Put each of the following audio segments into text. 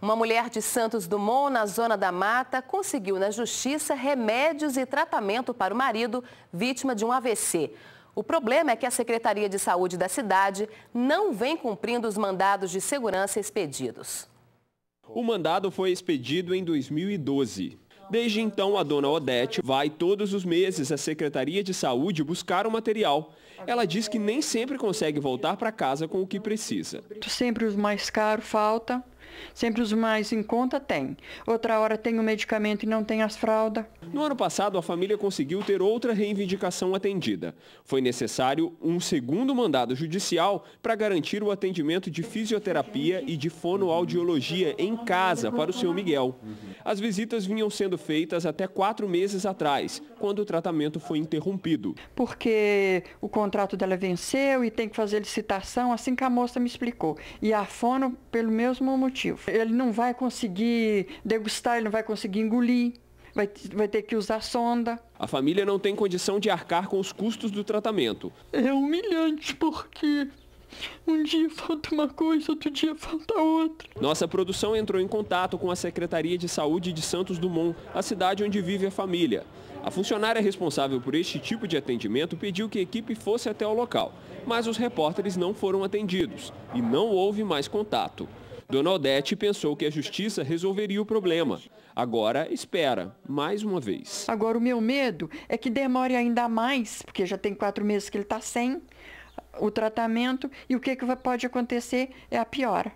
Uma mulher de Santos Dumont, na Zona da Mata, conseguiu na justiça remédios e tratamento para o marido, vítima de um AVC. O problema é que a Secretaria de Saúde da cidade não vem cumprindo os mandados de segurança expedidos. O mandado foi expedido em 2012. Desde então, a dona Odete vai todos os meses à Secretaria de Saúde buscar o material. Ela diz que nem sempre consegue voltar para casa com o que precisa. Sempre os mais caros falta, Sempre os mais em conta tem. Outra hora tem o medicamento e não tem as fraldas. No ano passado, a família conseguiu ter outra reivindicação atendida. Foi necessário um segundo mandado judicial para garantir o atendimento de fisioterapia e de fonoaudiologia em casa para o seu Miguel. As visitas vinham sendo feitas até quatro meses atrás, quando o tratamento foi interrompido. Porque o contrato dela venceu e tem que fazer licitação, assim que a moça me explicou. E a fono, pelo mesmo motivo ele não vai conseguir degustar, ele não vai conseguir engolir, vai, vai ter que usar sonda. A família não tem condição de arcar com os custos do tratamento. É humilhante porque um dia falta uma coisa, outro dia falta outra. Nossa produção entrou em contato com a Secretaria de Saúde de Santos Dumont, a cidade onde vive a família. A funcionária responsável por este tipo de atendimento pediu que a equipe fosse até o local, mas os repórteres não foram atendidos e não houve mais contato. Dona Odete pensou que a justiça resolveria o problema. Agora espera, mais uma vez. Agora o meu medo é que demore ainda mais, porque já tem quatro meses que ele está sem o tratamento, e o que, que pode acontecer é a piora.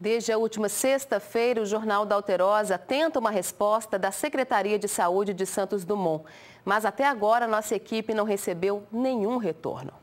Desde a última sexta-feira, o Jornal da Alterosa tenta uma resposta da Secretaria de Saúde de Santos Dumont. Mas até agora, nossa equipe não recebeu nenhum retorno.